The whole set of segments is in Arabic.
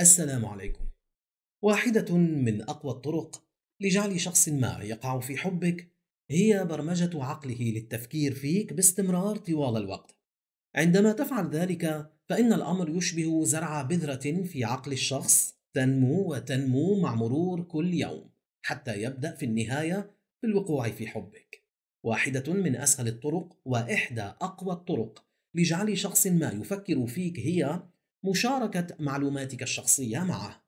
السلام عليكم واحدة من أقوى الطرق لجعل شخص ما يقع في حبك هي برمجة عقله للتفكير فيك باستمرار طوال الوقت عندما تفعل ذلك فإن الأمر يشبه زرع بذرة في عقل الشخص تنمو وتنمو مع مرور كل يوم حتى يبدأ في النهاية بالوقوع في حبك واحدة من أسهل الطرق وإحدى أقوى الطرق لجعل شخص ما يفكر فيك هي مشاركة معلوماتك الشخصية معه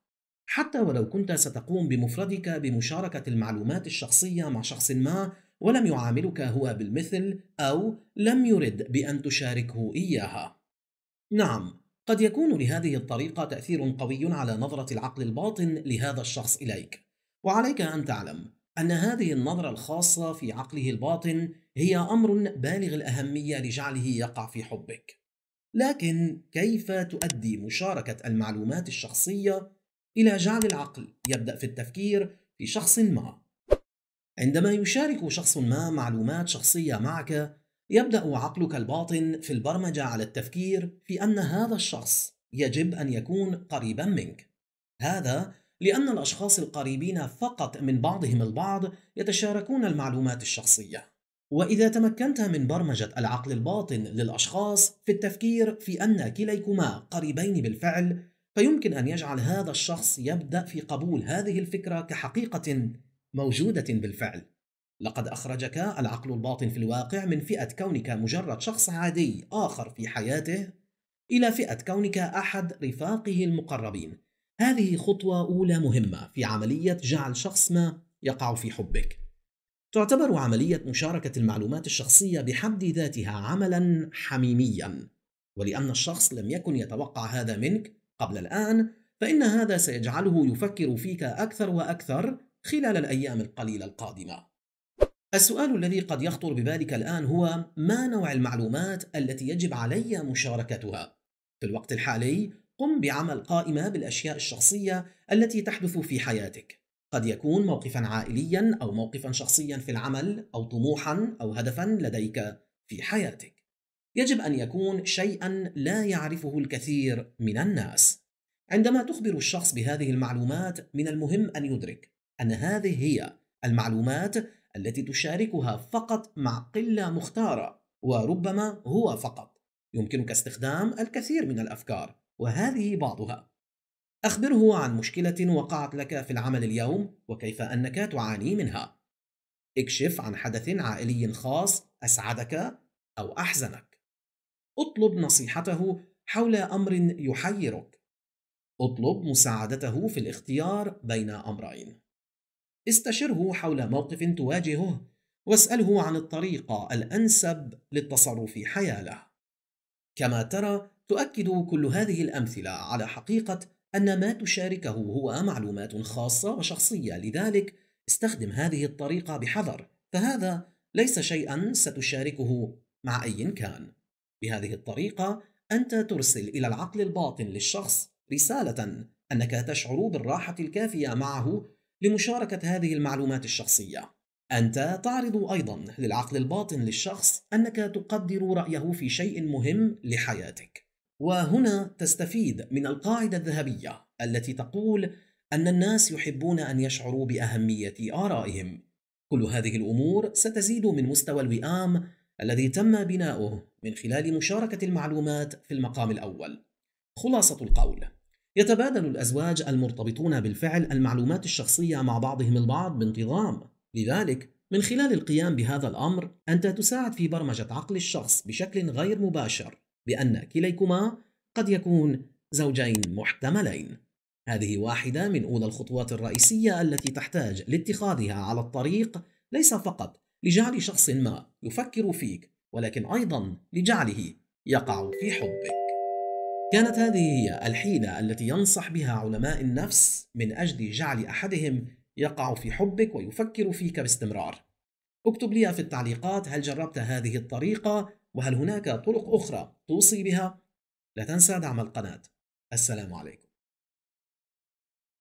حتى ولو كنت ستقوم بمفردك بمشاركة المعلومات الشخصية مع شخص ما ولم يعاملك هو بالمثل أو لم يرد بأن تشاركه إياها. نعم، قد يكون لهذه الطريقة تأثير قوي على نظرة العقل الباطن لهذا الشخص إليك، وعليك أن تعلم أن هذه النظرة الخاصة في عقله الباطن هي أمر بالغ الأهمية لجعله يقع في حبك. لكن كيف تؤدي مشاركة المعلومات الشخصية إلى جعل العقل يبدأ في التفكير في شخص ما؟ عندما يشارك شخص ما معلومات شخصية معك، يبدأ عقلك الباطن في البرمجة على التفكير في أن هذا الشخص يجب أن يكون قريبا منك. هذا لأن الأشخاص القريبين فقط من بعضهم البعض يتشاركون المعلومات الشخصية. وإذا تمكنت من برمجة العقل الباطن للأشخاص في التفكير في أن كليكما قريبين بالفعل فيمكن أن يجعل هذا الشخص يبدأ في قبول هذه الفكرة كحقيقة موجودة بالفعل لقد أخرجك العقل الباطن في الواقع من فئة كونك مجرد شخص عادي آخر في حياته إلى فئة كونك أحد رفاقه المقربين هذه خطوة أولى مهمة في عملية جعل شخص ما يقع في حبك تعتبر عملية مشاركة المعلومات الشخصية بحد ذاتها عملا حميميا ولأن الشخص لم يكن يتوقع هذا منك قبل الآن فإن هذا سيجعله يفكر فيك أكثر وأكثر خلال الأيام القليلة القادمة السؤال الذي قد يخطر ببالك الآن هو ما نوع المعلومات التي يجب علي مشاركتها؟ في الوقت الحالي قم بعمل قائمة بالأشياء الشخصية التي تحدث في حياتك قد يكون موقفا عائليا أو موقفا شخصيا في العمل أو طموحا أو هدفا لديك في حياتك يجب أن يكون شيئا لا يعرفه الكثير من الناس عندما تخبر الشخص بهذه المعلومات من المهم أن يدرك أن هذه هي المعلومات التي تشاركها فقط مع قلة مختارة وربما هو فقط يمكنك استخدام الكثير من الأفكار وهذه بعضها أخبره عن مشكلة وقعت لك في العمل اليوم وكيف أنك تعاني منها. اكشف عن حدث عائلي خاص أسعدك أو أحزنك. اطلب نصيحته حول أمر يحيرك. اطلب مساعدته في الاختيار بين أمرين. استشره حول موقف تواجهه واسأله عن الطريقة الأنسب للتصرف حياله. كما ترى تؤكد كل هذه الأمثلة على حقيقة أن ما تشاركه هو معلومات خاصة وشخصية لذلك استخدم هذه الطريقة بحذر فهذا ليس شيئا ستشاركه مع أي كان بهذه الطريقة أنت ترسل إلى العقل الباطن للشخص رسالة أنك تشعر بالراحة الكافية معه لمشاركة هذه المعلومات الشخصية أنت تعرض أيضا للعقل الباطن للشخص أنك تقدر رأيه في شيء مهم لحياتك وهنا تستفيد من القاعدة الذهبية التي تقول أن الناس يحبون أن يشعروا بأهمية آرائهم. كل هذه الأمور ستزيد من مستوى الوئام الذي تم بناؤه من خلال مشاركة المعلومات في المقام الأول. خلاصة القول: يتبادل الأزواج المرتبطون بالفعل المعلومات الشخصية مع بعضهم البعض بانتظام، لذلك من خلال القيام بهذا الأمر أنت تساعد في برمجة عقل الشخص بشكل غير مباشر بأن كليكما قد يكون زوجين محتملين هذه واحدة من أولى الخطوات الرئيسية التي تحتاج لاتخاذها على الطريق ليس فقط لجعل شخص ما يفكر فيك ولكن أيضا لجعله يقع في حبك كانت هذه هي الحيلة التي ينصح بها علماء النفس من أجل جعل أحدهم يقع في حبك ويفكر فيك باستمرار اكتب لي في التعليقات هل جربت هذه الطريقة وهل هناك طرق أخرى توصي بها؟ لا تنسى دعم القناة السلام عليكم